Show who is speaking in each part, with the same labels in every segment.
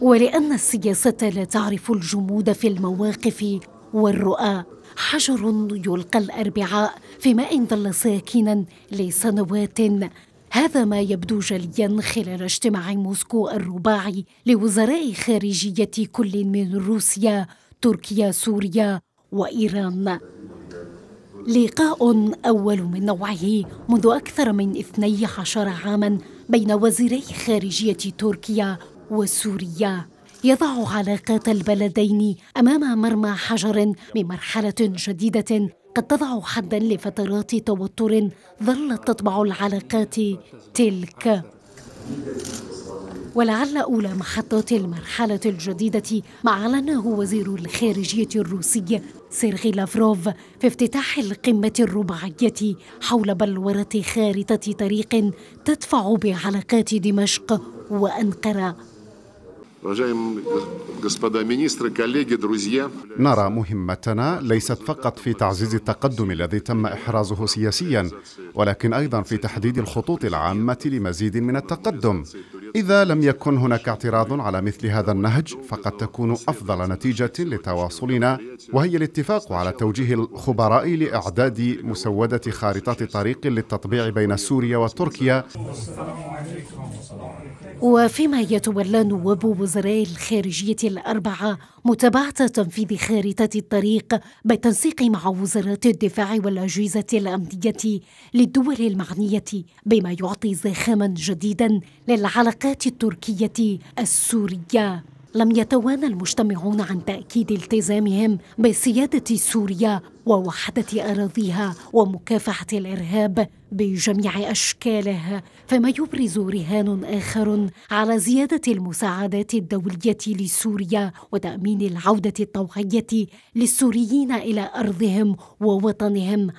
Speaker 1: ولأن السياسة لا تعرف الجمود في المواقف والرؤى حجر يلقى الأربعاء في ماء ظل ساكنا لسنوات هذا ما يبدو جليا خلال اجتماع موسكو الرباعي لوزراء خارجية كل من روسيا، تركيا، سوريا وإيران لقاء أول من نوعه منذ أكثر من 12 عاماً بين وزيري خارجية تركيا وسوريا يضع علاقات البلدين أمام مرمى حجر من مرحلة جديدة قد تضع حدا لفترات توتر ظلت تطبع العلاقات تلك ولعل أولى محطات المرحلة الجديدة ما أعلنه وزير الخارجية الروسي سيرغي لافروف في افتتاح القمة الرباعية حول بلورة خارطة طريق تدفع بعلاقات دمشق وأنقرة
Speaker 2: نرى مهمتنا ليست فقط في تعزيز التقدم الذي تم إحرازه سياسيا ولكن أيضا في تحديد الخطوط العامة لمزيد من التقدم إذا لم يكن هناك اعتراض على مثل هذا النهج فقد تكون أفضل نتيجة لتواصلنا وهي الاتفاق على توجيه الخبراء لإعداد مسودة خارطة طريق للتطبيع بين سوريا وتركيا
Speaker 1: وفيما يتولى نواب وزراء الخارجية الأربعة متابعة تنفيذ خارطة الطريق بالتنسيق مع وزارات الدفاع والأجهزة الأمنية للدول المعنية بما يعطي زخما جديدا للعلاقة العلاقات التركية السورية لم يتوانى المجتمعون عن تأكيد التزامهم بسيادة سوريا ووحدة أراضيها ومكافحة الإرهاب بجميع أشكاله فما يبرز رهان آخر على زيادة المساعدات الدولية لسوريا وتأمين العودة الطوعية للسوريين إلى أرضهم ووطنهم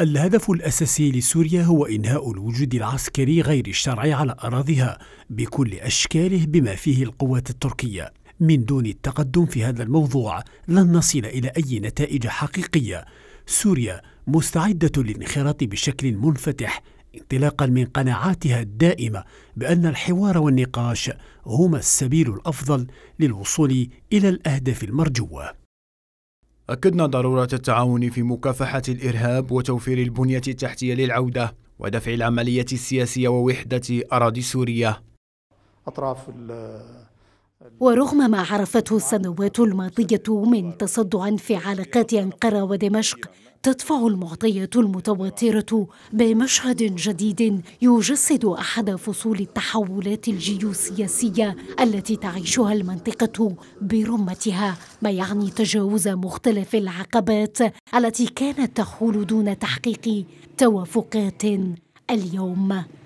Speaker 3: الهدف الأساسي لسوريا هو إنهاء الوجود العسكري غير الشرعي على أراضيها بكل أشكاله بما فيه القوات التركية من دون التقدم في هذا الموضوع لن نصل إلى أي نتائج حقيقية سوريا مستعدة للانخراط بشكل منفتح انطلاقا من قناعاتها الدائمة بأن الحوار والنقاش هما السبيل الأفضل للوصول إلى الأهداف المرجوة أكدنا ضرورة التعاون في مكافحة الإرهاب وتوفير البنية التحتية للعودة ودفع العملية السياسية ووحدة أراضي سوريا أطراف
Speaker 1: ورغم ما عرفته السنوات الماضية من تصدع في علاقات أنقرة ودمشق تدفع المعطيات المتواترة بمشهد جديد يجسد أحد فصول التحولات الجيوسياسية التي تعيشها المنطقة برمتها ما يعني تجاوز مختلف العقبات التي كانت تحول دون تحقيق توافقات اليوم